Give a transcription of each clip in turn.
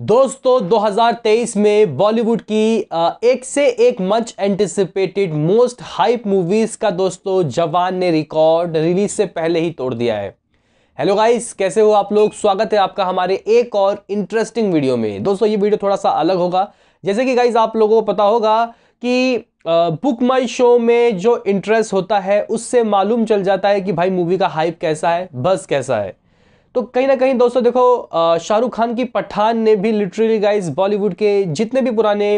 दोस्तों 2023 में बॉलीवुड की एक से एक much anticipated most hype movies का दोस्तों जवान ने रिकॉर्ड रिलीज से पहले ही तोड़ दिया है हेलो गाइस कैसे हो आप लोग स्वागत है आपका हमारे एक और इंटरेस्टिंग वीडियो में दोस्तों ये वीडियो थोड़ा सा अलग होगा जैसे कि गाइस आप लोगों को पता होगा कि बुक माई शो में जो इंटरेस्ट होता है उससे मालूम चल जाता है कि भाई मूवी का हाइप कैसा है बस कैसा है तो कहीं ना कहीं दोस्तों देखो शाहरुख खान की पठान ने भी लिटरली गाइज बॉलीवुड के जितने भी पुराने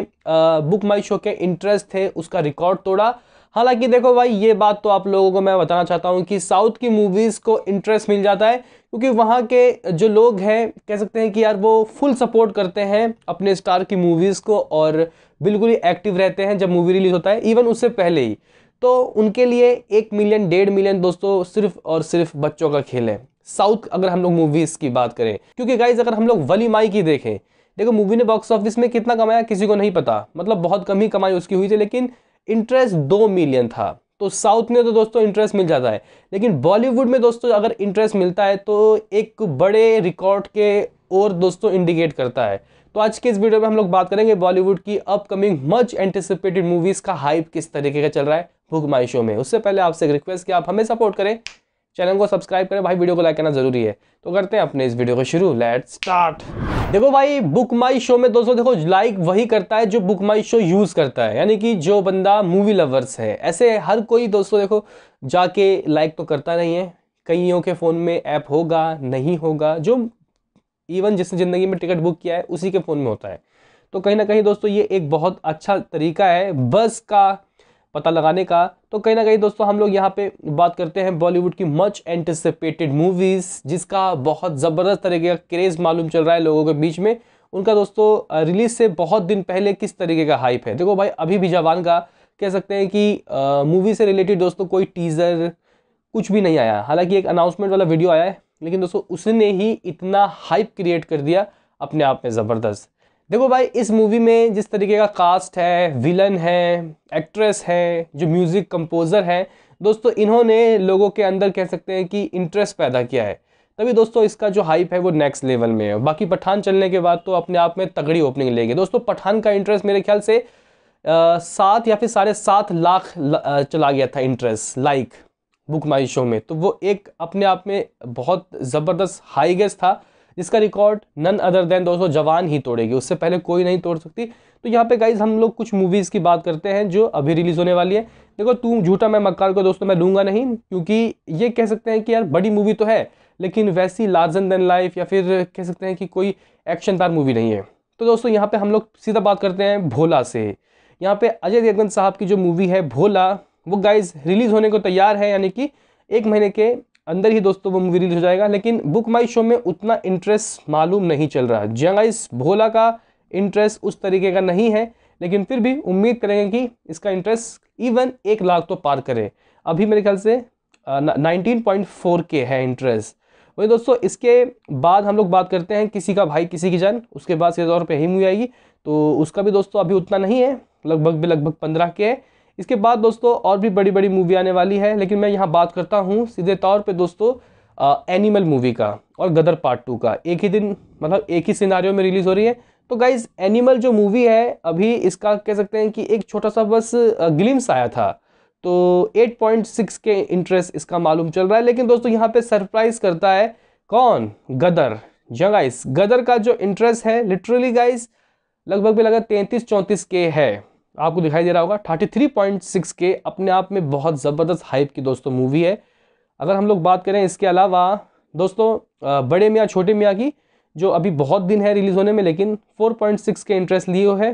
बुक माई शो के इंटरेस्ट थे उसका रिकॉर्ड तोड़ा हालांकि देखो भाई ये बात तो आप लोगों को मैं बताना चाहता हूँ कि साउथ की मूवीज़ को इंटरेस्ट मिल जाता है क्योंकि वहाँ के जो लोग हैं कह सकते हैं कि यार वो फुल सपोर्ट करते हैं अपने स्टार की मूवीज़ को और बिल्कुल ही एक्टिव रहते हैं जब मूवी रिलीज़ होता है इवन उससे पहले ही तो उनके लिए एक मिलियन डेढ़ मिलियन दोस्तों सिर्फ और सिर्फ बच्चों का खेल है साउथ अगर हम लोग मूवीज़ की बात करें क्योंकि गाइज अगर हम लोग वली माई की देखें देखो मूवी ने बॉक्स ऑफिस में कितना कमाया किसी को नहीं पता मतलब बहुत कम ही कमाई उसकी हुई थी लेकिन इंटरेस्ट दो मिलियन था तो साउथ में तो दोस्तों इंटरेस्ट मिल जाता है लेकिन बॉलीवुड में दोस्तों अगर इंटरेस्ट मिलता है तो एक बड़े रिकॉर्ड के और दोस्तों इंडिकेट करता है तो आज के इस वीडियो में हम लोग बात करेंगे बॉलीवुड की अपकमिंग मच एंटिसिपेटेड मूवीज़ का हाइप किस तरीके का चल रहा है शो में उससे पहले आपसे एक रिक्वेस्ट कि आप हमें सपोर्ट करें चैनल को सब्सक्राइब करें भाई वीडियो को लाइक करना जरूरी है तो करते हैं अपने इस वीडियो को शुरू लेट स्टार्ट देखो भाई बुक माई शो में दोस्तों देखो लाइक वही करता है जो बुक माई शो यूज़ करता है यानी कि जो बंदा मूवी लवर्स है ऐसे हर कोई दोस्तों देखो जाके लाइक तो करता नहीं है कईयों के फ़ोन में ऐप होगा नहीं होगा जो इवन जिसने ज़िंदगी में टिकट बुक किया है उसी के फ़ोन में होता है तो कहीं ना कहीं दोस्तों ये एक बहुत अच्छा तरीका है बस का पता लगाने का तो कहीं ना कहीं दोस्तों हम लोग यहाँ पे बात करते हैं बॉलीवुड की मच एंटिसिपेटेड मूवीज़ जिसका बहुत ज़बरदस्त तरीके का क्रेज़ मालूम चल रहा है लोगों के बीच में उनका दोस्तों रिलीज से बहुत दिन पहले किस तरीके का हाइप है देखो भाई अभी भी जवान का कह सकते हैं कि मूवी से रिलेटेड दोस्तों कोई टीज़र कुछ भी नहीं आया हालांकि एक अनाउंसमेंट वाला वीडियो आया है लेकिन दोस्तों उसने ही इतना हाइप क्रिएट कर दिया अपने आप में ज़बरदस्त देखो भाई इस मूवी में जिस तरीके का कास्ट है विलन है एक्ट्रेस है जो म्यूज़िक कंपोज़र हैं दोस्तों इन्होंने लोगों के अंदर कह सकते हैं कि इंटरेस्ट पैदा किया है तभी दोस्तों इसका जो हाइप है वो नेक्स्ट लेवल में है बाकी पठान चलने के बाद तो अपने आप में तगड़ी ओपनिंग लेगी दोस्तों पठान का इंटरेस्ट मेरे ख्याल से सात या फिर साढ़े सात लाख चला गया था interest like Book My Show में तो वो एक अपने आप में बहुत ज़बरदस्त हाईगेस्ट था जिसका रिकॉर्ड नन अदर देन दोस्तों जवान ही तोड़ेगी उससे पहले कोई नहीं तोड़ सकती तो यहाँ पे गाइज हम लोग कुछ मूवीज़ की बात करते हैं जो अभी रिलीज़ होने वाली है देखो तू झूठा मैं मक्कार को दोस्तों मैं लूँगा नहीं क्योंकि ये कह सकते हैं कि यार बड़ी मूवी तो है लेकिन वैसी लार्जन देन लाइफ या फिर कह सकते हैं कि कोई एक्शनदार मूवी नहीं है तो दोस्तों यहाँ पे हम लोग सीधा बात करते हैं भोला से यहाँ पे अजय देवगन साहब की जो मूवी है भोला वो गाइज रिलीज़ होने को तैयार है यानी कि एक महीने के अंदर ही दोस्तों वो मूवी रिलीज हो जाएगा लेकिन बुक माई शो में उतना इंटरेस्ट मालूम नहीं चल रहा है जंगाइस भोला का इंटरेस्ट उस तरीके का नहीं है लेकिन फिर भी उम्मीद करेंगे कि इसका इंटरेस्ट इवन एक लाख तो पार करे अभी मेरे ख्याल से नाइनटीन पॉइंट फोर के है इंटरेस्ट वही दोस्तों इसके बाद हम लोग बात करते हैं किसी का भाई किसी की जान उसके बाद सीधे तौर पर ही मूवी आएगी तो उसका भी दोस्तों अभी उतना नहीं है लगभग भी लगभग पंद्रह के है इसके बाद दोस्तों और भी बड़ी बड़ी मूवी आने वाली है लेकिन मैं यहाँ बात करता हूँ सीधे तौर पर दोस्तों आ, एनिमल मूवी का और गदर पार्ट टू का एक ही दिन मतलब एक ही सिनारी में रिलीज़ हो रही है तो गाइज एनिमल जो मूवी है अभी इसका कह सकते हैं कि एक छोटा सा बस ग्लिम्स आया था तो 8.6 के इंटरेस्ट इसका मालूम चल रहा है लेकिन दोस्तों यहाँ पे सरप्राइज करता है कौन गदर जहाँ गाइस गदर का जो इंटरेस्ट है लिटरली गाइस लगभग भी लगा तैंतीस चौंतीस के है आपको दिखाई दे रहा होगा थर्टी थ्री पॉइंट सिक्स के अपने आप में बहुत ज़बरदस्त हाइप की दोस्तों मूवी है अगर हम लोग बात करें इसके अलावा दोस्तों बड़े मियाँ छोटे मियाँ की जो अभी बहुत दिन है रिलीज़ होने में लेकिन फोर पॉइंट सिक्स के इंटरेस्ट लिए हुए है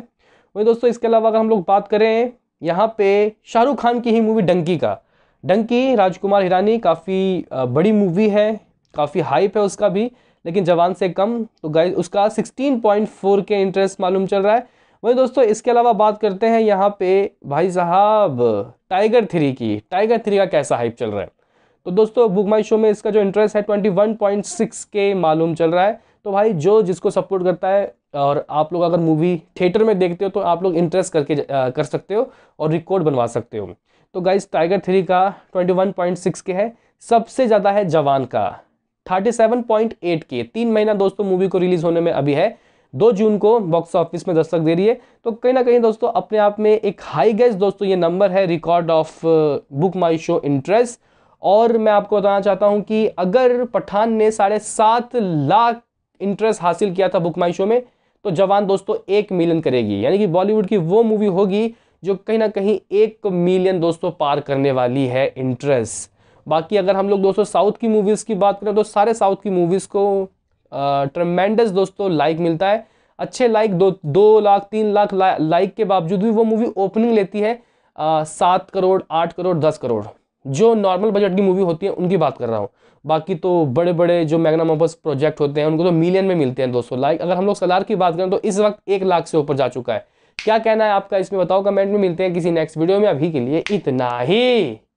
वही दोस्तों इसके अलावा अगर हम लोग बात करें यहाँ पे शाहरुख खान की ही मूवी डंकी का डंकी राजकुमार हिरानी काफ़ी बड़ी मूवी है काफ़ी हाइप है उसका भी लेकिन जवान से कम तो गाइज उसका फोर के इंटरेस्ट मालूम चल रहा है वही दोस्तों इसके अलावा बात करते हैं यहाँ पे भाई साहब टाइगर थ्री की टाइगर थ्री का कैसा हाइप चल रहा है तो दोस्तों बुक माई शो में इसका जो इंटरेस्ट है ट्वेंटी वन पॉइंट सिक्स के मालूम चल रहा है तो भाई जो जिसको सपोर्ट करता है और आप लोग अगर मूवी थिएटर में देखते हो तो आप लोग इंटरेस्ट करके कर सकते हो और रिकॉर्ड बनवा सकते हो तो गाइज टाइगर थ्री का 21.6 के है सबसे ज़्यादा है जवान का 37.8 के तीन महीना दोस्तों मूवी को रिलीज़ होने में अभी है दो जून को बॉक्स ऑफिस में दस्तक दे रही है तो कहीं ना कहीं दोस्तों अपने आप में एक हाई गैस दोस्तों ये नंबर है record of Book My Show interest और मैं आपको बताना चाहता हूं कि अगर पठान ने साढ़े सात लाख इंटरेस्ट हासिल किया था बुक माई शो में तो जवान दोस्तों एक मिलियन करेगी यानी कि बॉलीवुड की वो मूवी होगी जो कहीं ना कहीं एक मिलियन दोस्तों पार करने वाली है इंटरेस्ट बाकी अगर हम लोग दोस्तों साउथ की मूवीज़ की बात करें तो सारे साउथ की मूवीज़ को ट्रमेंडस दोस्तों लाइक मिलता है अच्छे लाइक दो दो लाख तीन लाख ला, लाइक के बावजूद भी वो मूवी ओपनिंग लेती है सात करोड़ आठ करोड़ दस करोड़ जो नॉर्मल बजट की मूवी होती है उनकी बात कर रहा हूँ बाकी तो बड़े बड़े जो मैगना मोबस प्रोजेक्ट होते हैं उनको तो मिलियन में मिलते हैं दोस्तों लाइक अगर हम लोग सलार की बात करें तो इस वक्त एक लाख से ऊपर जा चुका है क्या कहना है आपका इसमें बताओ कमेंट में मिलते हैं किसी नेक्स्ट वीडियो में अभी के लिए इतना ही